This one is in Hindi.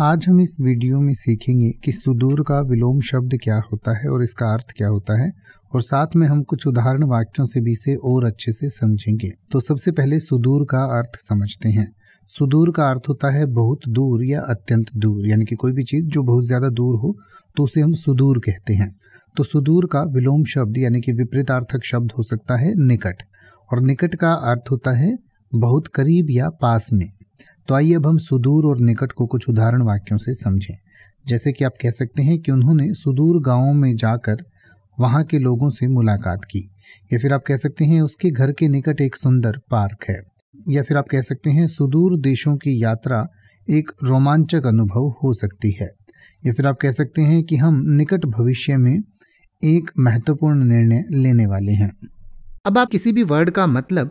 आज हम इस वीडियो में सीखेंगे कि सुदूर का विलोम शब्द क्या होता है और इसका अर्थ क्या होता है और साथ में हम कुछ उदाहरण वाक्यों से भी इसे और अच्छे से समझेंगे तो सबसे पहले सुदूर का अर्थ समझते हैं सुदूर का अर्थ होता है बहुत दूर या अत्यंत दूर यानी कि कोई भी चीज़ जो बहुत ज़्यादा दूर हो तो उसे हम सुदूर कहते हैं तो सुदूर का विलोम शब्द यानी कि विपरीतार्थक शब्द हो सकता है निकट और निकट का अर्थ होता है बहुत करीब या पास में तो आइए अब हम सुदूर और निकट को कुछ उदाहरण वाक्यों से समझें जैसे कि आप कह सकते हैं कि उन्होंने सुदूर गाँव में जाकर वहाँ के लोगों से मुलाकात की या फिर आप कह सकते हैं उसके घर के निकट एक सुंदर पार्क है या फिर आप कह सकते हैं सुदूर देशों की यात्रा एक रोमांचक अनुभव हो सकती है या फिर आप कह सकते हैं कि हम निकट भविष्य में एक महत्वपूर्ण निर्णय लेने वाले हैं अब आप किसी भी वर्ड का मतलब